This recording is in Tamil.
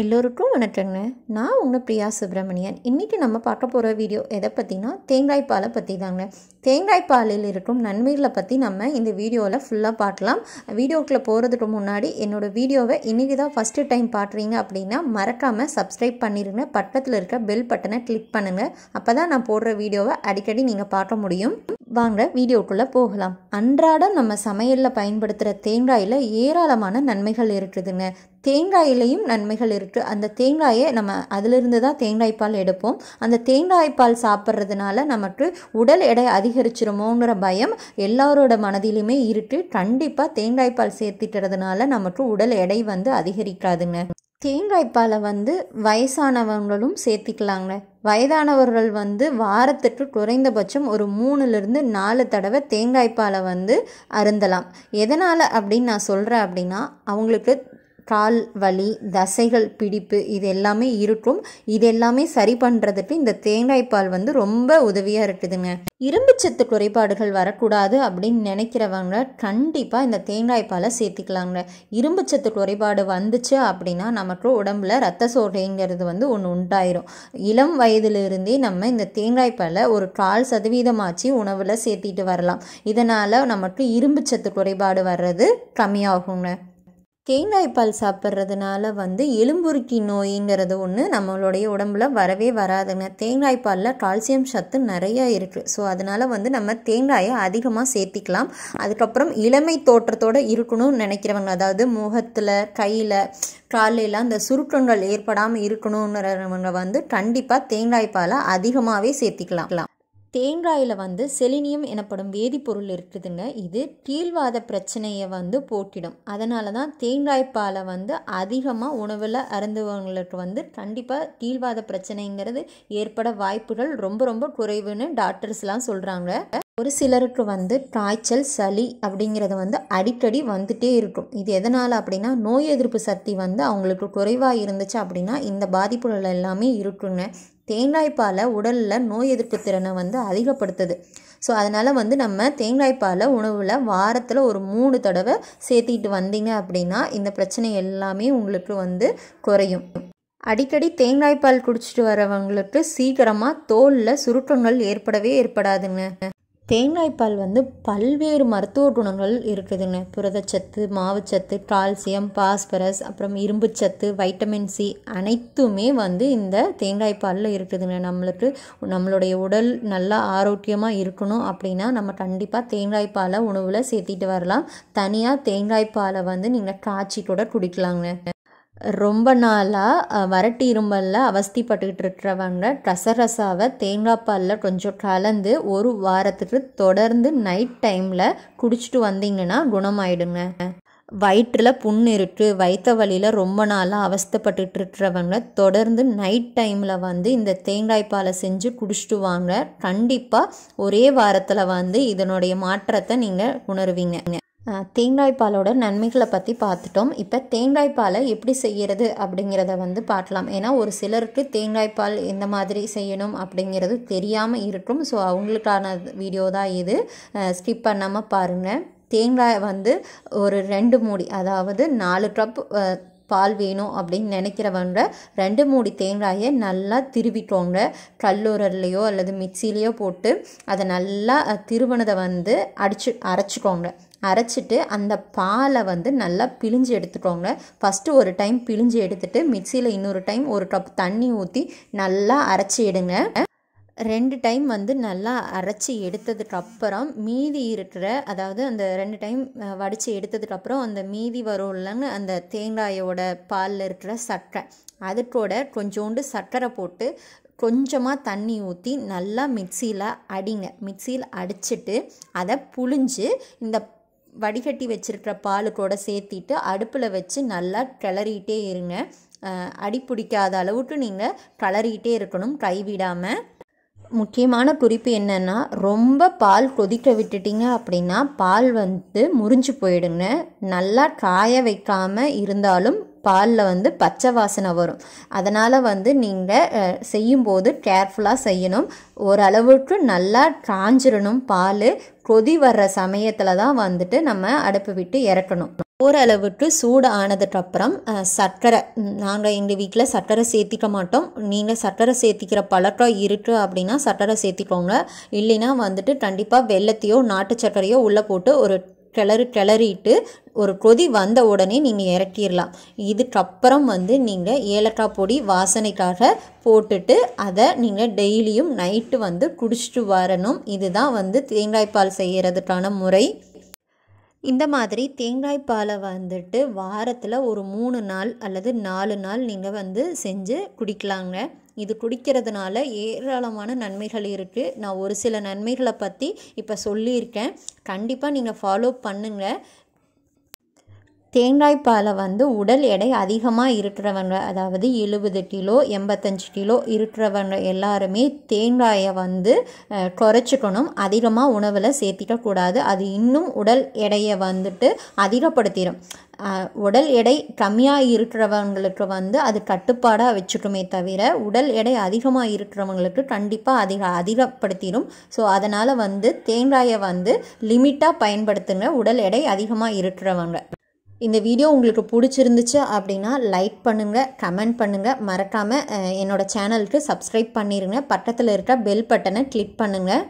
எல்லோருக்கும் வணக்கங்க நான் உங்கள் பிரியா சுப்பிரமணியன் இன்றைக்கி நம்ம பார்க்க போகிற வீடியோ எதை பற்றினா தேங்காய் பாலை பற்றி தாங்க தேங்காய் பாலில் இருக்கும் நன்மைகளை பற்றி நம்ம இந்த வீடியோவில் ஃபுல்லாக பார்க்கலாம் வீடியோக்குள்ளே போகிறதுக்கு முன்னாடி என்னோடய வீடியோவை இன்றைக்கி தான் ஃபஸ்ட்டு டைம் பார்க்குறீங்க அப்படின்னா மறக்காமல் சப்ஸ்கிரைப் பண்ணிடுங்க பட்டத்தில் இருக்க பெல் பட்டனை கிளிக் பண்ணுங்கள் அப்போ தான் நான் போடுற வீடியோவை அடிக்கடி நீங்கள் பார்க்க முடியும் வாங்க வீடியோக்குள்ளே போகலாம் அன்றாடம் நம்ம சமையலில் பயன்படுத்துகிற தேங்காயில் ஏராளமான நன்மைகள் இருக்குதுங்க தேங்காயிலையும் நன்மைகள் இருக்குது அந்த தேங்காயை நம்ம அதிலிருந்து தான் தேங்காய் பால் எடுப்போம் அந்த தேங்காய் பால் சாப்பிட்றதுனால நமக்கு உடல் எடை அதிகரிச்சிருமோங்கிற பயம் எல்லாரோட மனதிலுமே இருக்குது கண்டிப்பாக தேங்காய் பால் சேர்த்துட்டுறதுனால நமக்கு உடல் எடை வந்து அதிகரிக்காதுங்க தேங்காய் பாலை வந்து வயசானவங்களும் சேர்த்திக்கலாங்க வயதானவர்கள் வந்து வாரத்துக்கு குறைந்தபட்சம் ஒரு மூணுலேருந்து நாலு தடவை தேங்காய் பாலை வந்து அருந்தலாம் எதனால் அப்படின்னு நான் சொல்கிறேன் அப்படின்னா அவங்களுக்கு கால் வலி தசைகள் பிடிப்பு இது எல்லாமே இருக்கும் இது எல்லாமே சரி பண்ணுறதுக்கு இந்த தேங்காய் பால் வந்து ரொம்ப உதவியாக இருக்குதுங்க இரும்புச்சத்து குறைபாடுகள் வரக்கூடாது அப்படின்னு நினைக்கிறவங்க கண்டிப்பாக இந்த தேங்காய் பாலை சேர்த்திக்கலாங்க இரும்புச்சத்து குறைபாடு வந்துச்சு அப்படின்னா நமக்கு உடம்புல ரத்த சோகைங்கிறது வந்து ஒன்று உண்டாயிரும் இளம் வயதிலிருந்தே நம்ம இந்த தேங்காய் பாலை ஒரு கால் சதவீதமாச்சு உணவில் சேர்த்திட்டு வரலாம் இதனால் நமக்கு இரும்புச்சத்து குறைபாடு வர்றது கம்மியாகுங்க தேங்காய் பால் சாப்பிட்றதுனால வந்து எலும்புருக்கி நோய்ங்கிறது ஒன்று நம்மளுடைய உடம்புல வரவே வராதுங்க தேங்காய் பாலில் கால்சியம் சத்து நிறையா இருக்குது ஸோ அதனால் வந்து நம்ம தேங்காயை அதிகமாக சேர்த்திக்கலாம் அதுக்கப்புறம் இளமை தோற்றத்தோடு இருக்கணும்னு நினைக்கிறவங்க அதாவது முகத்தில் கையில் காலையில் அந்த சுருக்கங்கள் ஏற்படாமல் இருக்கணுங்கிறவங்க வந்து கண்டிப்பாக தேங்காய் பாலை அதிகமாகவே சேர்த்திக்கலாம் தேங்காயில் வந்து செலினியம் எனப்படும் வேதிப்பொருள் இருக்குதுங்க இது கீழ்வாத பிரச்சனையை வந்து போக்கிடும் அதனால தான் தேங்காய் பாலை வந்து அதிகமாக உணவில் அருந்துவங்களுக்கு வந்து கண்டிப்பாக கீழ்வாத பிரச்சனைங்கிறது ஏற்பட வாய்ப்புகள் ரொம்ப ரொம்ப குறைவுன்னு டாக்டர்ஸ்லாம் சொல்கிறாங்க ஒரு சிலருக்கு வந்து காய்ச்சல் சளி அப்படிங்கிறது வந்து அடிக்கடி வந்துட்டே இருக்கும் இது எதனால் அப்படின்னா நோய் எதிர்ப்பு சக்தி வந்து அவங்களுக்கு குறைவாக இருந்துச்சு அப்படின்னா இந்த பாதிப்புகள் எல்லாமே இருக்குங்க தேங்காய்ப்பாலை உடலில் நோய் எதிர்ப்பு திறனை வந்து அதிகப்படுத்துது ஸோ அதனால் வந்து நம்ம தேங்காய்ப்பாலை உணவில் வாரத்தில் ஒரு மூணு தடவை சேர்த்திக்கிட்டு வந்தீங்க அப்படின்னா இந்த பிரச்சனை எல்லாமே உங்களுக்கு வந்து குறையும் அடிக்கடி தேங்காய்ப்பால் குடிச்சிட்டு வரவங்களுக்கு சீக்கிரமாக தோலில் சுருக்கங்கள் ஏற்படவே ஏற்படாதுங்க தேங்காய் பால் வந்து பல்வேறு மருத்துவ குணங்கள் இருக்குதுங்க புரதச்சத்து மாவுச்சத்து கால்சியம் பாஸ்பரஸ் அப்புறம் இரும்புச்சத்து வைட்டமின் சி அனைத்துமே வந்து இந்த தேங்காய் பாலில் இருக்குதுங்க நம்மளுக்கு நம்மளுடைய உடல் நல்லா ஆரோக்கியமாக இருக்கணும் அப்படின்னா நம்ம கண்டிப்பாக தேங்காய்ப்பாலை உணவில் சேர்த்திட்டு வரலாம் தனியாக தேங்காய்ப்பாலை வந்து நீங்கள் காய்ச்சி கூட குடிக்கலாங்க ரொம்ப நாளாக வரட்டி இருமலில் அவஸ்திப்பட்டுக்கிட்டு இருக்கிறவங்க ரசரசாவை தேங்காய் பாலில் கொஞ்சம் கலந்து ஒரு வாரத்துக்கு தொடர்ந்து நைட் டைமில் குடிச்சிட்டு வந்தீங்கன்னா குணமாயிடுங்க வயிற்றில் புண் இருக்குது வயிற்ற வழியில் ரொம்ப நாளாக அவஸ்தப்பட்டுட்டு இருக்கிறவங்க தொடர்ந்து நைட் டைமில் வந்து இந்த தேங்காய் பாலை செஞ்சு குடிச்சிட்டு வாங்க கண்டிப்பாக ஒரே வாரத்தில் வந்து இதனுடைய மாற்றத்தை நீங்கள் உணர்வீங்க தேங்காய் பாலோட நன்மைகளை பற்றி பார்த்துட்டோம் இப்போ தேங்காய் பாலை எப்படி செய்கிறது அப்படிங்கிறத வந்து பார்க்கலாம் ஏன்னா ஒரு சிலருக்கு தேங்காய் பால் எந்த மாதிரி செய்யணும் அப்படிங்கிறது தெரியாமல் இருக்கும் ஸோ அவங்களுக்கான வீடியோ தான் இது ஸ்கிப் பண்ணாமல் பாருங்கள் தேங்காய் வந்து ஒரு ரெண்டு மூடி அதாவது நாலு கப் பால் வேணும் அப்படின்னு நினைக்கிறவங்க ரெண்டு மூடி தேங்காயை நல்லா திருவிட்டோங்க கல்லூரல்லையோ அல்லது மிக்சிலேயோ போட்டு அதை நல்லா திருவனதை வந்து அடிச்சு அரைச்சிக்கோங்க அரைச்சிட்டு அந்த பாலை வந்து நல்லா பிழிஞ்சு எடுத்துக்கோங்க ஃபஸ்ட்டு ஒரு டைம் பிழிஞ்சு எடுத்துட்டு மிக்சியில் இன்னொரு டைம் ஒரு கப் தண்ணி ஊற்றி நல்லா அரைச்சி எடுங்க ரெண்டு டைம் வந்து நல்லா அரைச்சி எடுத்ததுக்கு அப்புறம் மீதி இருக்கிற அதாவது அந்த ரெண்டு டைம் வடித்து எடுத்ததுக்கு அப்புறம் அந்த மீதி வரும் இல்லைங்க அந்த தேங்காயோட பாலில் இருக்கிற சர்க்கரை அது கூட கொஞ்சோண்டு சர்க்கரை போட்டு கொஞ்சமாக தண்ணி ஊற்றி நல்லா மிக்சியில் அடிங்க மிக்சியில் அடிச்சுட்டு அதை புழிஞ்சு இந்த வடிகட்டி வச்சுருக்கிற பால் கூட சேர்த்திட்டு அடுப்பில் வச்சு நல்லா கிளறிட்டே இருங்க அடி பிடிக்காத அளவுக்கு நீங்கள் கிளறிட்டே இருக்கணும் கைவிடாமல் முக்கியமான குறிப்பு என்னென்னா ரொம்ப பால் கொதிக்க விட்டுட்டிங்க அப்படின்னா பால் வந்து முறிஞ்சு போயிடுங்க நல்லா காய வைக்காமல் இருந்தாலும் பாலில் வந்து பச்சை வாசனை வரும் அதனால் வந்து நீங்கள் செய்யும்போது கேர்ஃபுல்லாக செய்யணும் ஓரளவுக்கு நல்லா காஞ்சிடணும் பால் கொதி வர்ற சமயத்தில் தான் வந்துட்டு நம்ம அடுப்பு விட்டு இறக்கணும் ஓரளவுக்கு சூடு ஆனதுக்கப்புறம் சர்க்கரை நாங்கள் எங்கள் வீட்டில் சர்க்கரை சேர்த்திக்க மாட்டோம் நீங்கள் சர்க்கரை சேர்த்திக்கிற பழக்கம் இருக்குது அப்படின்னா சர்க்கரை சேர்த்திக்கோங்க இல்லைன்னா வந்துட்டு கண்டிப்பாக வெள்ளத்தையோ நாட்டு சர்க்கரையோ உள்ளே போட்டு ஒரு கிளறு கிளறிட்டு ஒரு கொதி வந்த உடனே நீங்கள் இறக்கிடலாம் இதுக்கப்புறம் வந்து நீங்கள் ஏலக்காய் பொடி வாசனைக்காக போட்டுட்டு அதை நீங்கள் டெய்லியும் நைட்டு வந்து குடிச்சிட்டு வரணும் இதுதான் வந்து தேங்காய் பால் செய்கிறதுக்கான முறை இந்த மாதிரி தேங்காய் பாலை வந்துட்டு வாரத்தில் ஒரு மூணு நாள் அல்லது நாலு நாள் நீங்கள் வந்து செஞ்சு குடிக்கலாங்க இது குடிக்கிறதுனால ஏராளமான நன்மைகள் இருக்குது நான் ஒரு சில நன்மைகளை பற்றி இப்போ சொல்லியிருக்கேன் கண்டிப்பாக நீங்கள் ஃபாலோ பண்ணுங்கள் தேங்காய் பாலை வந்து உடல் எடை அதிகமாக இருக்கிறவங்க அதாவது எழுபது கிலோ எண்பத்தஞ்சு கிலோ இருக்கிறவங்க எல்லாருமே தேங்காயை வந்து குறைச்சிக்கணும் அதிகமாக உணவில் சேர்த்திக்கக்கூடாது அது இன்னும் உடல் எடையை வந்துட்டு அதிகப்படுத்திடும் உடல் எடை கம்மியாக இருக்கிறவங்களுக்கு வந்து அது கட்டுப்பாடாக வச்சுக்குமே தவிர உடல் எடை அதிகமாக இருக்கிறவங்களுக்கு கண்டிப்பாக அதிக அதிகப்படுத்திடும் ஸோ அதனால் வந்து தேங்காயை வந்து லிமிட்டாக பயன்படுத்துங்க உடல் எடை அதிகமாக இருக்கிறவங்க இந்த வீடியோ உங்களுக்கு பிடிச்சிருந்துச்சு அப்படின்னா லைக் பண்ணுங்கள் கமெண்ட் பண்ணுங்கள் மறக்காமல் என்னோடய சேனலுக்கு சப்ஸ்கிரைப் பண்ணிடுங்க பக்கத்தில் இருக்க பெல் பட்டனை கிளிக் பண்ணுங்கள்